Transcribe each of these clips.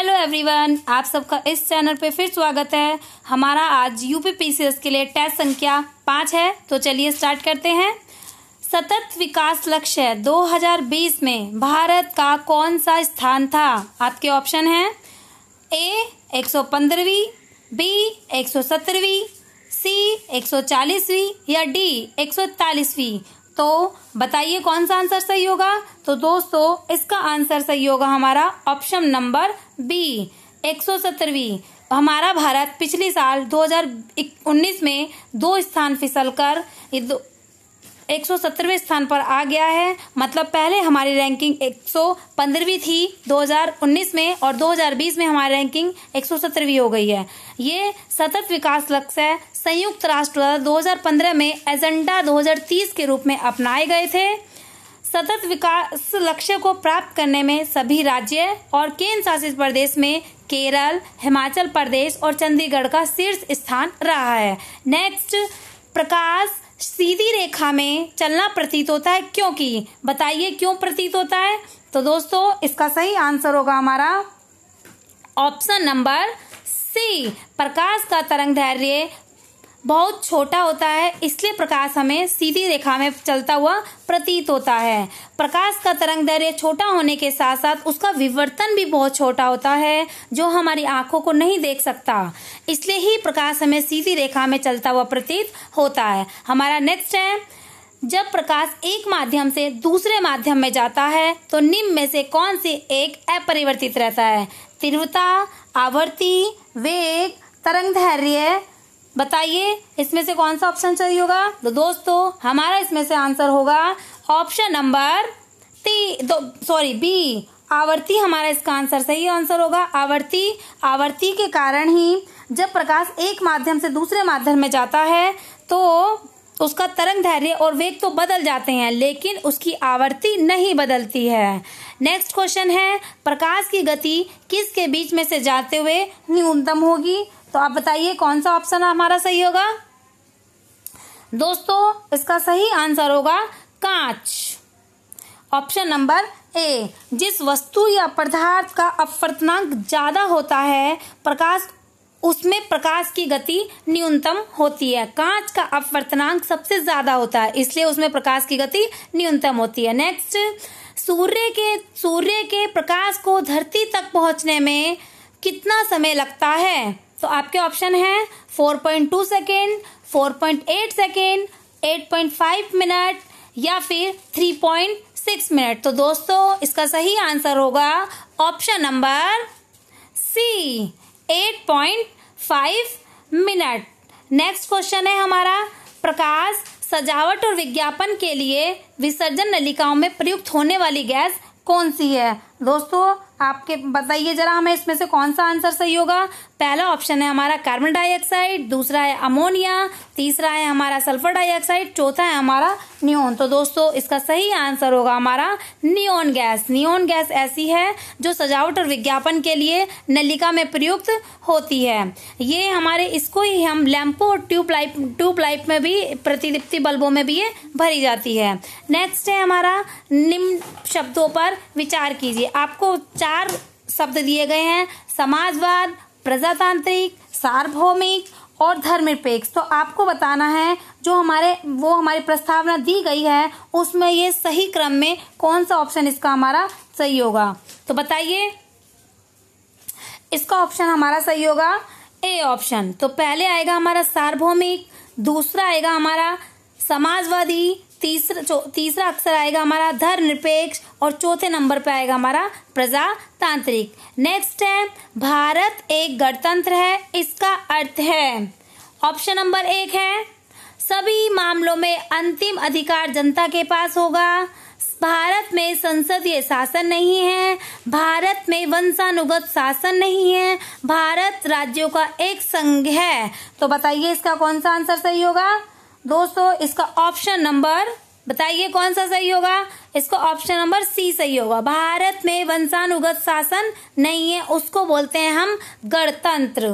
Hello everyone आप सबका इस चैनल पे फिर स्वागत है हमारा आज यूपी पीसीएस के लिए टेस्ट संख्या पाँच है तो चलिए स्टार्ट करते हैं सतत विकास लक्ष्य 2020 में भारत का कौन सा स्थान था आपके ऑप्शन हैं ए 115वीं बी 117वीं सी 140वीं या डी 141वीं तो बताइए कौन सा आंसर सही होगा तो दोस्तों इसका आंसर सही होगा हमारा ऑप्शन नंबर बी एक सौ सत्तरवीं हमारा भारत पिछले साल 2019 में दो स्थान फिसलकर 117वें स्थान पर आ गया है मतलब पहले हमारी रैंकिंग 115वीं थी 2019 में और 2020 में हमारी रैंकिंग 117वीं हो गई है ये सतत विकास लक्ष्य संयुक्त राष्ट्र द्वारा 2015 में एजेंडा 2030 के रूप में अपनाए गए थे सतत विकास लक्ष्य को प्राप्त करने में सभी राज्य और केंद्र शासित प्रदेश में केरल हिमाचल प्रदेश और चंडीगढ़ का शीर्ष स्थान रहा है नेक्स्ट प्रकाश सीधी रेखा में चलना प्रतीत होता है क्योंकि बताइए क्यों प्रतीत होता है तो दोस्तों इसका सही आंसर होगा हमारा ऑप्शन नंबर सी प्रकाश का तरंग धैर्य बहुत छोटा होता है इसलिए प्रकाश हमें सीधी रेखा में चलता हुआ प्रतीत होता है प्रकाश का तरंग दैर्य छोटा होने के साथ साथ उसका विवर्तन भी बहुत छोटा होता है जो हमारी आंखों को नहीं देख सकता इसलिए ही प्रकाश हमें सीधी रेखा में चलता हुआ प्रतीत होता है हमारा नेक्स्ट है जब प्रकाश एक माध्यम से दूसरे माध्यम में जाता है तो निम्न में से कौन से एक अपरिवर्तित रहता है तीव्रता आवर्ती वेग तरंग धैर्य बताइए इसमें से कौन सा ऑप्शन सही होगा तो दोस्तों हमारा इसमें से आंसर होगा ऑप्शन नंबर ती दो सॉरी बी आवर्ती हमारा इसका आंसर सही आंसर होगा आवर्ती आवर्ती के कारण ही जब प्रकाश एक माध्यम से दूसरे माध्यम में जाता है तो उसका तरंग धैर्य और वेग तो बदल जाते हैं लेकिन उसकी आवर्ती नहीं बदलती है नेक्स्ट क्वेश्चन है प्रकाश की गति किसके बीच में से जाते हुए न्यूनतम होगी तो आप बताइए कौन सा ऑप्शन हमारा सही होगा दोस्तों इसका सही आंसर होगा कांच ऑप्शन नंबर ए जिस वस्तु या पदार्थ का अपवर्तनांक ज़्यादा होता है प्रकाश उसमें प्रकाश की गति न्यूनतम होती है कांच का अपवर्तनांक सबसे ज़्यादा होता है इसलिए उसमें प्रकाश की गति न्यूनतम होती है नेक्स्ट सूर्य के सूर्य के प्रकाश को धरती तक पहुंचने में कितना समय लगता है तो आपके ऑप्शन है 4.2 सेकेंड फोर सेकेंड 8.5 मिनट या फिर 3.6 मिनट तो दोस्तों इसका सही आंसर होगा option number C 8.5 minute next question है हमारा प्रकाश सजावट और विज्ञापन के लिए विसर्जन नलिकाओं में प्रयुक्त होने वाली गैस कौन सी है दोस्तों आपके बताइए जरा हमें इसमें से कौन सा आंसर सही होगा पहला ऑप्शन है हमारा कार्बन डाइऑक्साइड दूसरा है अमोनिया तीसरा है हमारा सल्फर डाइऑक्साइड चौथा है हमारा नियोन तो दोस्तों इसका सही आंसर होगा हमारा नियोन गैस नियोन गैस ऐसी है जो सजावट और विज्ञापन के लिए नलिका में प्रयुक्त होती है ये हमारे इसको ही हम लैम्पो और ट्यूबलाइट ट्यूबलाइट में भी प्रतिदीप्ति बल्बों में भी ये भरी जाती है नेक्स्ट है हमारा निम्न शब्दों पर विचार कीजिए आपको चार शब्द दिए गए हैं समाजवाद प्रजातांत्रिक सार्वभौमिक और धर्मनिरपेक्ष तो आपको बताना है जो हमारे वो हमारी प्रस्तावना दी गई है उसमें ये सही क्रम में कौन सा ऑप्शन इसका हमारा सही होगा तो बताइए इसका ऑप्शन हमारा सही होगा ए ऑप्शन तो पहले आएगा हमारा सार्वभौमिक दूसरा आएगा हमारा समाजवादी तीसरा तीसरा अक्षर आएगा हमारा धर्मनिरपेक्ष और चौथे नंबर पे आएगा हमारा प्रजातांत्रिक नेक्स्ट है भारत एक गणतंत्र है इसका अर्थ है ऑप्शन नंबर एक है सभी मामलों में अंतिम अधिकार जनता के पास होगा भारत में संसदीय शासन नहीं है भारत में वंशानुगत शासन नहीं है भारत राज्यों का एक संघ है तो बताइए इसका कौन सा आंसर सही होगा दोस्तों इसका ऑप्शन नंबर बताइए कौन सा सही होगा इसका ऑप्शन नंबर सी सही होगा भारत में वंशानुगत शासन नहीं है उसको बोलते हैं हम गणतंत्र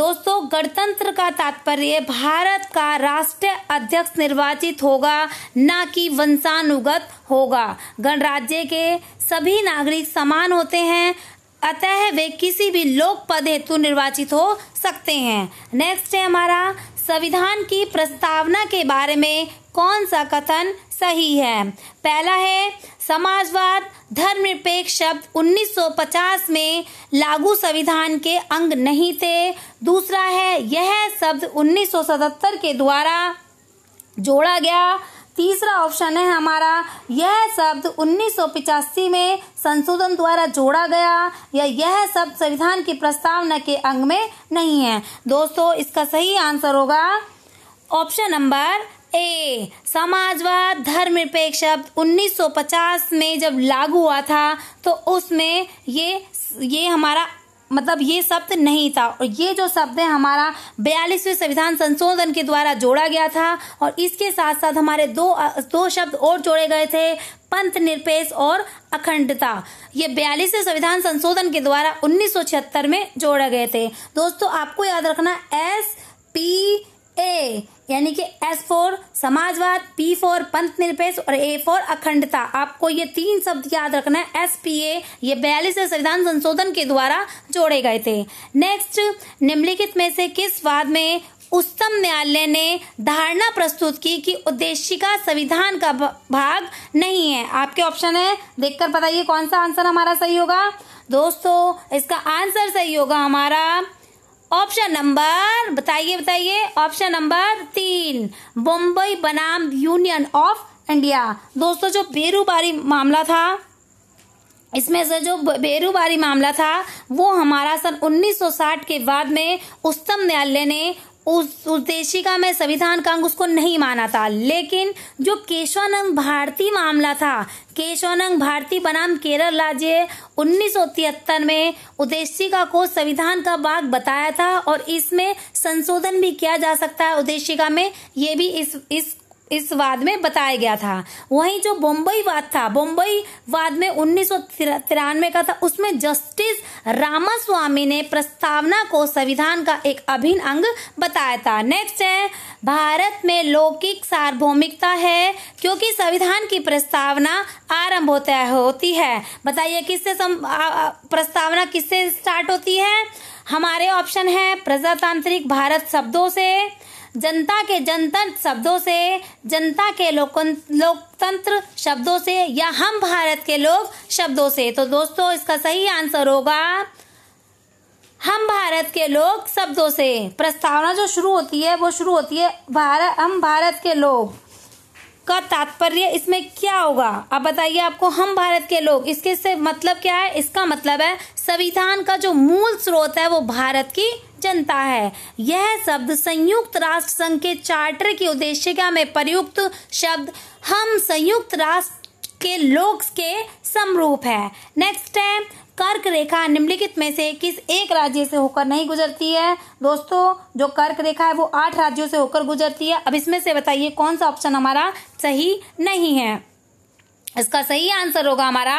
दोस्तों गणतंत्र का तात्पर्य भारत का राष्ट्रीय अध्यक्ष निर्वाचित होगा न कि वंशानुगत होगा गणराज्य के सभी नागरिक समान होते हैं अतः वे किसी भी लोक पद हेतु निर्वाचित हो सकते हैं नेक्स्ट है हमारा संविधान की प्रस्तावना के बारे में कौन सा कथन सही है पहला है समाजवाद धर्मनिरपेक्ष शब्द 1950 में लागू संविधान के अंग नहीं थे दूसरा है यह शब्द 1977 के द्वारा जोड़ा गया तीसरा ऑप्शन है हमारा यह शब्द उन्नीस में संशोधन द्वारा जोड़ा गया या यह शब्द संविधान की प्रस्तावना के अंग में नहीं है दोस्तों इसका सही आंसर होगा ऑप्शन नंबर ए समाजवाद धर्म निरपेक्ष शब्द 1950 में जब लागू हुआ था तो उसमें ये ये हमारा मतलब ये शब्द नहीं था और ये जो शब्द है हमारा बयालीसवें संविधान संशोधन के द्वारा जोड़ा गया था और इसके साथ साथ हमारे दो दो शब्द और जोड़े गए थे पंथ निरपेक्ष और अखंडता ये बयालीसवें संविधान संशोधन के द्वारा 1976 में जोड़े गए थे दोस्तों आपको याद रखना एस पी ए यानी कि एस फोर समाजवाद पी फोर पंथ निरपेक्ष और ए फोर अखंडता आपको ये तीन शब्द याद रखना है एस पी ए ये बयालीस संविधान संशोधन के द्वारा जोड़े गए थे नेक्स्ट निम्नलिखित में से किस वाद में उच्चतम न्यायालय ने धारणा प्रस्तुत की कि उद्देशिका संविधान का भाग नहीं है आपके ऑप्शन है देखकर बताइए कौन सा आंसर हमारा सही होगा दोस्तों इसका आंसर सही होगा हमारा ऑप्शन नंबर बताइए बताइए ऑप्शन नंबर तीन बम्बई बनाम यूनियन ऑफ इंडिया दोस्तों जो बेरूबारी मामला था इसमें से जो बेरोबारी मामला था वो हमारा सन 1960 के बाद में उच्चतम न्यायालय ने उस उद्देशी का मैं संविधान का अंग उसको नहीं माना था लेकिन जो केशवानंद भारती मामला था केशवानंद भारती बनाम केरल राज्य उन्नीस में उद्देशिका को संविधान का भाग बताया था और इसमें संशोधन भी किया जा सकता है उद्देशिका में ये भी इस इस इस वाद में बताया गया था वहीं जो बम्बई वाद था बम्बई वाद में उन्नीस का था उसमें जस्टिस रामास्वामी ने प्रस्तावना को संविधान का एक अभिन्न अंग बताया था नेक्स्ट है भारत में लौकिक सार्वभौमिकता है क्योंकि संविधान की प्रस्तावना आरंभ होता है होती है बताइए किससे प्रस्तावना किससे स्टार्ट होती है हमारे ऑप्शन है प्रजातांत्रिक भारत शब्दों से जनता के जनतंत्र शब्दों से जनता के लोकतंत्र शब्दों से या हम भारत के लोग शब्दों से तो दोस्तों इसका सही आंसर होगा हम भारत के लोग शब्दों से प्रस्तावना जो शुरू होती है वो शुरू होती है भारत हम भारत के लोग का तात्पर्य इसमें क्या होगा अब बताइए आपको हम भारत के लोग इसके से मतलब क्या है इसका मतलब है संविधान का जो मूल स्रोत है वो भारत की जनता है यह शब्द संयुक्त राष्ट्र संघ के चार्टर की उद्देशिका में प्रयुक्त शब्द हम संयुक्त राष्ट्र के लोग के समरूप है नेक्स्ट है कर्क रेखा निम्नलिखित में से किस एक राज्य से होकर नहीं गुजरती है दोस्तों जो कर्क रेखा है वो आठ राज्यों से होकर गुजरती है अब इसमें से बताइए कौन सा ऑप्शन हमारा सही नहीं है इसका सही आंसर होगा हमारा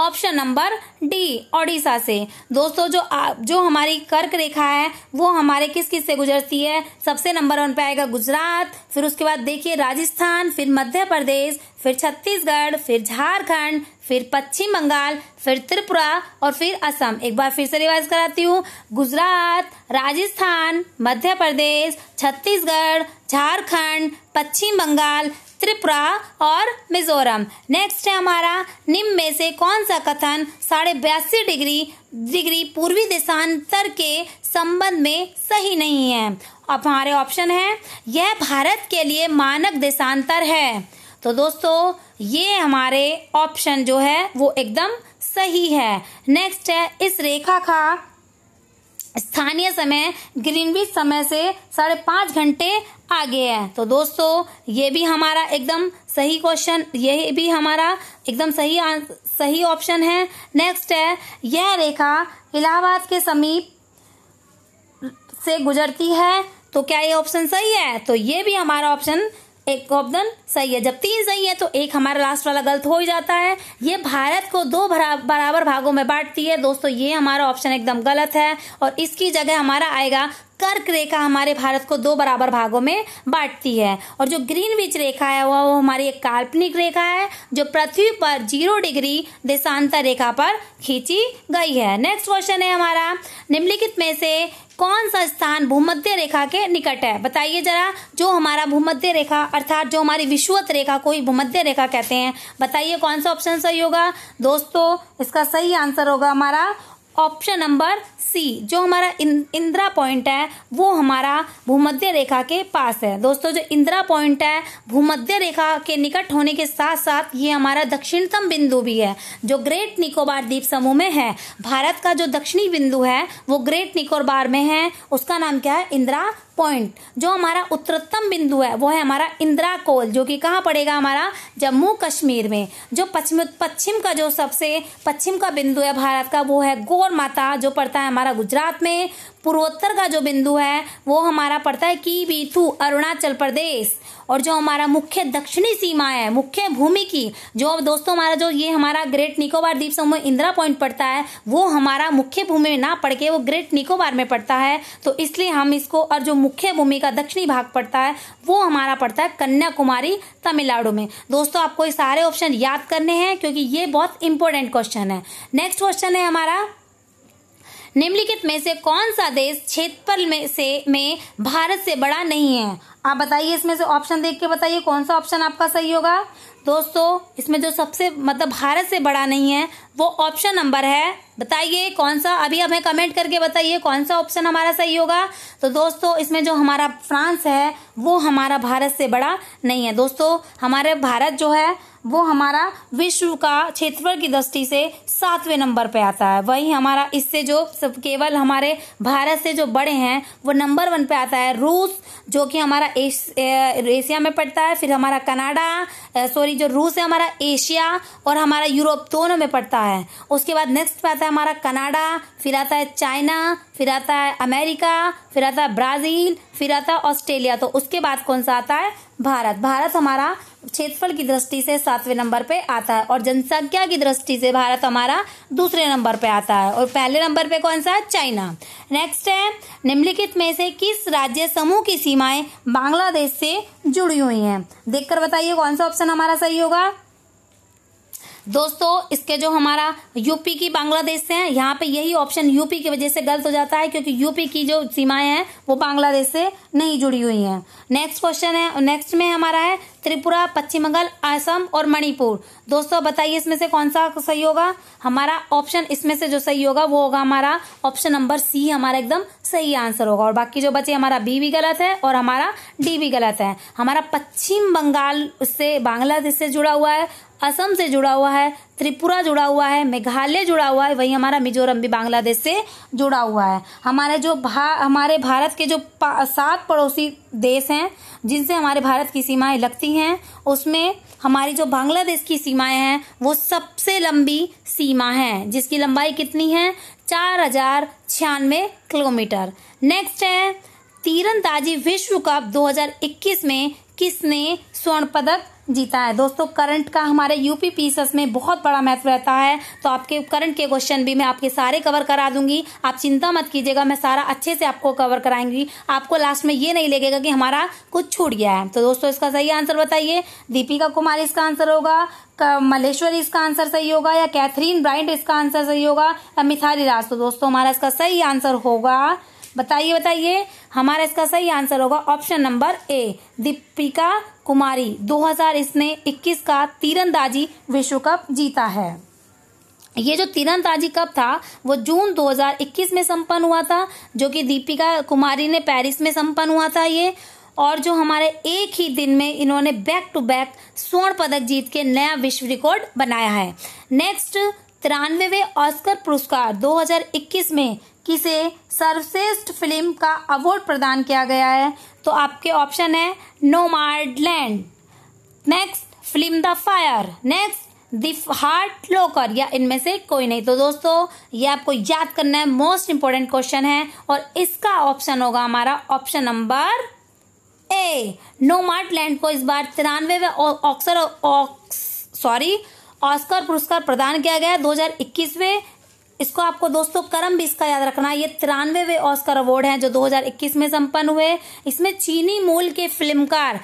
ऑप्शन नंबर डी ओडिशा से दोस्तों जो आ, जो हमारी कर्क रेखा है वो हमारे किस किस से गुजरती है सबसे नंबर वन पे आएगा गुजरात फिर उसके बाद देखिए राजस्थान फिर मध्य प्रदेश फिर छत्तीसगढ़ फिर झारखंड फिर पश्चिम बंगाल फिर त्रिपुरा और फिर असम एक बार फिर से रिवाइज कराती हूँ गुजरात राजस्थान मध्य प्रदेश छत्तीसगढ़ झारखंड पश्चिम बंगाल त्रिपुरा और मिजोरम नेक्स्ट है हमारा निम्न में से कौन सा कथन साढ़े बयासी डिग्री डिग्री पूर्वी देशांतर के संबंध में सही नहीं है अब हमारे ऑप्शन है यह भारत के लिए मानक देशांतर है तो दोस्तों ये हमारे ऑप्शन जो है वो एकदम सही है नेक्स्ट है इस रेखा का स्थानीय समय ग्रीनविच समय से साढ़े पांच घंटे आगे है तो दोस्तों ये भी हमारा एकदम सही क्वेश्चन यही भी हमारा एकदम सही सही ऑप्शन है नेक्स्ट है यह रेखा इलाहाबाद के समीप से गुजरती है तो क्या ये ऑप्शन सही है तो ये भी हमारा ऑप्शन एक ऑप्शन सही है जब तीन सही है तो एक हमारा लास्ट वाला गलत हो ही जाता है ये भारत को दो बराबर भागों में बांटती है दोस्तों ये हमारा ऑप्शन एकदम गलत है और इसकी जगह हमारा आएगा कर्क रेखा हमारे भारत को दो बराबर भागों में बांटती है और जो ग्रीन विच रेखा है वह वो हमारी एक काल्पनिक रेखा है जो पृथ्वी पर जीरो डिग्री देशांतर रेखा पर खींची गई है नेक्स्ट क्वेश्चन है हमारा निम्नलिखित में से कौन सा स्थान भूमध्य रेखा के निकट है बताइए जरा जो हमारा भूमध्य रेखा अर्थात जो हमारी विश्वत रेखा को ही भूमध्य रेखा कहते हैं बताइए कौन सा ऑप्शन सही होगा दोस्तों इसका सही आंसर होगा हमारा ऑप्शन नंबर सी जो हमारा इंदिरा पॉइंट है वो हमारा भूमध्य रेखा के पास है दोस्तों जो इंदिरा पॉइंट है भूमध्य रेखा के निकट होने के साथ साथ ये हमारा दक्षिणतम बिंदु भी है जो ग्रेट निकोबार द्वीप समूह में है भारत का जो दक्षिणी बिंदु है वो ग्रेट निकोबार में है उसका नाम क्या है इंदिरा पॉइंट जो हमारा उत्तरतम बिंदु है वो है हमारा इंदिरा कोल जो कि कहाँ पड़ेगा हमारा जम्मू कश्मीर में जो पश्चिम पश्चिम का जो सबसे पश्चिम का बिंदु है भारत का वो है गोर माता जो पड़ता है हमारा गुजरात में पूर्वोत्तर का जो बिंदु है वो हमारा पड़ता है की बीथू अरुणाचल प्रदेश और जो हमारा मुख्य दक्षिणी सीमा है मुख्य भूमि की जो दोस्तों हमारा जो ये हमारा ग्रेट निकोबार द्वीप समूह इंदिरा पॉइंट पड़ता है वो हमारा मुख्य भूमि में ना पड़ के वो ग्रेट निकोबार में पड़ता है तो इसलिए हम इसको और जो मुख्य भूमि का दक्षिणी भाग पड़ता है वो हमारा पड़ता है कन्याकुमारी तमिलनाडु में दोस्तों आपको ये सारे ऑप्शन याद करने हैं क्योंकि ये बहुत इंपॉर्टेंट क्वेश्चन है नेक्स्ट क्वेश्चन है हमारा निम्नलिखित में से कौन सा देश क्षेत्रफल में से में भारत से बड़ा नहीं है आप बताइए इसमें से ऑप्शन देख के बताइए कौन सा ऑप्शन आपका सही होगा दोस्तों इसमें जो सबसे मतलब भारत से बड़ा नहीं है वो ऑप्शन नंबर है बताइए कौन सा अभी हमें कमेंट करके बताइए कौन सा ऑप्शन हमारा सही होगा तो दोस्तों इसमें जो हमारा फ्रांस है वो हमारा भारत से बड़ा नहीं है दोस्तों हमारे भारत जो है वो हमारा विश्व का क्षेत्रफल की दृष्टि से सातवें नंबर पे आता है वही हमारा इससे जो सब केवल हमारे भारत से जो बड़े हैं वो नंबर वन पे आता है रूस जो कि हमारा एश, ए, एशिया में पड़ता है फिर हमारा कनाडा सॉरी सॉरी जो रूस है हमारा एशिया और हमारा यूरोप दोनों में पड़ता है उसके बाद नेक्स्ट आता है हमारा कनाडा फिर आता है चाइना फिर आता है अमेरिका फिर आता है ब्राज़ील फिर आता है ऑस्ट्रेलिया तो उसके बाद कौन सा आता है भारत भारत हमारा क्षेत्रफल की दृष्टि से सातवें नंबर पे आता है और जनसंख्या की दृष्टि से भारत हमारा दूसरे नंबर पे आता है और पहले नंबर पे कौन सा है चाइना नेक्स्ट है निम्नलिखित में से किस राज्य समूह की सीमाएं बांग्लादेश से जुड़ी हुई हैं देखकर बताइए कौन सा ऑप्शन हमारा सही होगा दोस्तों इसके जो हमारा यूपी की बांग्लादेश से है यहाँ पे यही ऑप्शन यूपी की वजह से गलत हो जाता है क्योंकि यूपी की जो सीमाएं हैं वो बांग्लादेश से नहीं जुड़ी हुई हैं नेक्स्ट क्वेश्चन है नेक्स्ट में हमारा है त्रिपुरा पश्चिम बंगाल असम और मणिपुर दोस्तों बताइए इसमें से कौन सा सही होगा हमारा ऑप्शन इसमें से जो सही होगा वो होगा हमारा ऑप्शन नंबर सी हमारा एकदम सही आंसर होगा और बाकी जो बचे हमारा बी भी गलत है और हमारा डी भी गलत है हमारा पश्चिम बंगाल उससे बांग्लादेश से जुड़ा हुआ है असम से जुड़ा हुआ है त्रिपुरा जुड़ा हुआ है मेघालय जुड़ा हुआ है वही हमारा मिजोरम भी बांग्लादेश से जुड़ा हुआ है हमारे जो भा हमारे भारत के जो सात पड़ोसी देश हैं जिनसे हमारे भारत की सीमाएं लगती बिल्डिंग हैं उसमें हमारी जो बांग्लादेश की सीमाएं हैं वो सबसे लंबी सीमा है जिसकी लंबाई कितनी है चार हजार छियानवे किलोमीटर नेक्स्ट है तीरंदाजी विश्व कप 2021 में किसने स्वर्ण पदक जीता है दोस्तों करंट का हमारे यूपी पीसेस में बहुत बड़ा महत्व रहता है तो आपके करंट के क्वेश्चन भी मैं आपके सारे कवर करा दूंगी आप चिंता मत कीजिएगा मैं सारा अच्छे से आपको कवर कराएंगी आपको लास्ट में ये नहीं लगेगा कि हमारा कुछ छूट गया है तो दोस्तों इसका सही आंसर बताइए दीपिका कुमार इसका आंसर होगा मलेश्वरी इसका आंसर सही होगा या कैथरीन ब्राइंड इसका आंसर सही होगा या मिथाली राज तो दोस्तों हमारा इसका सही आंसर होगा बताइए बताइए हमारा इसका सही आंसर होगा option number A Deepika Kumari 2000 इसने 21 का तीरंदाजी विश्व कप जीता है ये जो तीरंदाजी कप था वो जून 2021 में संपन्न हुआ था जो कि दीपिका कुमारी ने पेरिस में संपन्न हुआ था ये और जो हमारे एक ही दिन में इन्होंने बैक टू बैक स्वर्ण पदक जीत के नया विश्व रिकॉर्ड बनाया है नेक्स्ट तिरानवेवे ऑस्कर पुरस्कार 2021 में किसे सर्वश्रेष्ठ फिल्म का अवार्ड प्रदान किया गया है तो आपके ऑप्शन है land next film the fire next the hurt locker या इनमें से कोई नहीं तो दोस्तों ये आपको याद करना है मोस्ट इंपॉर्टेंट क्वेश्चन है और इसका ऑप्शन होगा हमारा option number A mart land को इस बार तिरानवे ऑक्सर सॉरी ऑस्कर पुरस्कार प्रदान किया गया 2021 में इसको आपको दोस्तों करम भी इसका याद रखना ये वे ऑस्कर अवार्ड है जो 2021 में संपन्न हुए इसमें चीनी मूल के फिल्मकार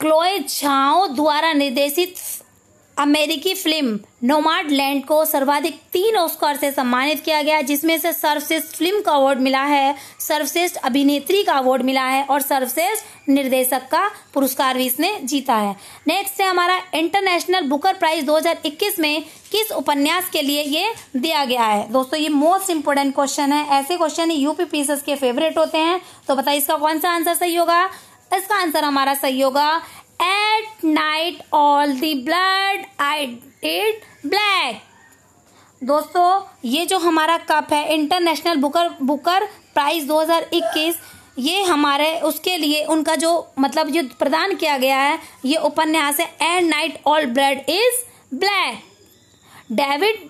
क्लोए झाओ द्वारा निर्देशित अमेरिकी फिल्म नोमाड लैंड को सर्वाधिक तीन ऑस्कर से सम्मानित किया गया जिसमें से सर्वश्रेष्ठ फिल्म का अवार्ड मिला है सर्वश्रेष्ठ अभिनेत्री का अवार्ड मिला है और सर्वश्रेष्ठ निर्देशक का पुरस्कार भी इसने जीता है नेक्स्ट है हमारा इंटरनेशनल बुकर प्राइज 2021 में किस उपन्यास के लिए ये दिया गया है दोस्तों ये मोस्ट इंपोर्टेंट क्वेश्चन है ऐसे क्वेश्चन यूपी पीसेस के फेवरेट होते हैं तो बताइए इसका कौन सा आंसर सही होगा इसका आंसर हमारा सही होगा At night all the blood I did black. दोस्तों ये जो हमारा कप है इंटरनेशनल बुकर बुकर प्राइज 2021 ये हमारे उसके लिए उनका जो मतलब जो प्रदान किया गया है ये उपन्यास है and night all blood is black David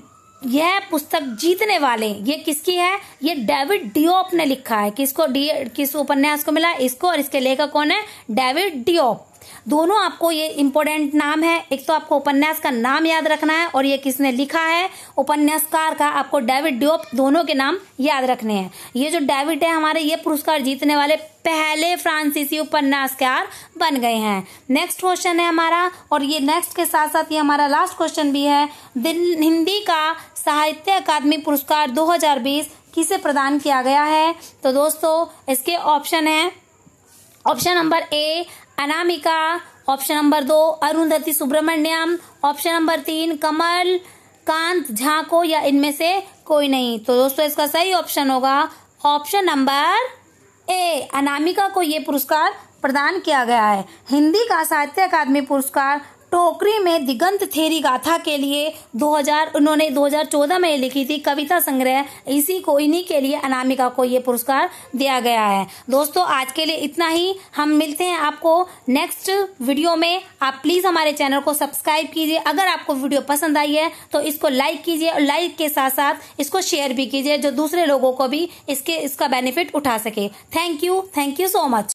यह पुस्तक जीतने वाले ये किसकी है ये डेविड डिओप ने लिखा है किसको डी किस उपन्यास को मिला इसको और इसके लेखक कौन है डेविड डिओप दोनों आपको ये इम्पोर्टेंट नाम है एक तो आपको उपन्यास का नाम याद रखना है और ये किसने लिखा है उपन्यासकार का आपको डेविड ड्योप दोनों के नाम याद रखने हैं ये जो डेविड है हमारे ये पुरस्कार जीतने वाले पहले फ्रांसीसी उपन्यासकार बन गए हैं नेक्स्ट क्वेश्चन है हमारा और ये नेक्स्ट के साथ साथ ये हमारा लास्ट क्वेश्चन भी है हिंदी का साहित्य अकादमी पुरस्कार दो किसे प्रदान किया गया है तो दोस्तों इसके ऑप्शन है option number A Anamika option number दो अरुंधति सुब्रमण्यम ऑप्शन नंबर तीन कमल कांत झा को या इनमें से कोई नहीं तो दोस्तों इसका सही ऑप्शन होगा ऑप्शन नंबर ए अनामिका को ये पुरस्कार प्रदान किया गया है हिंदी का साहित्य अकादमी पुरस्कार टोकरी में दिगंत थेरी गाथा के लिए 2000 उन्होंने 2014 में लिखी थी कविता संग्रह इसी को इन्हीं के लिए अनामिका को ये पुरस्कार दिया गया है दोस्तों आज के लिए इतना ही हम मिलते हैं आपको नेक्स्ट वीडियो में आप प्लीज़ हमारे चैनल को सब्सक्राइब कीजिए अगर आपको वीडियो पसंद आई है तो इसको लाइक कीजिए और लाइक के साथ साथ इसको शेयर भी कीजिए जो दूसरे लोगों को भी इसके इसका बेनिफिट उठा सके thank you thank you so much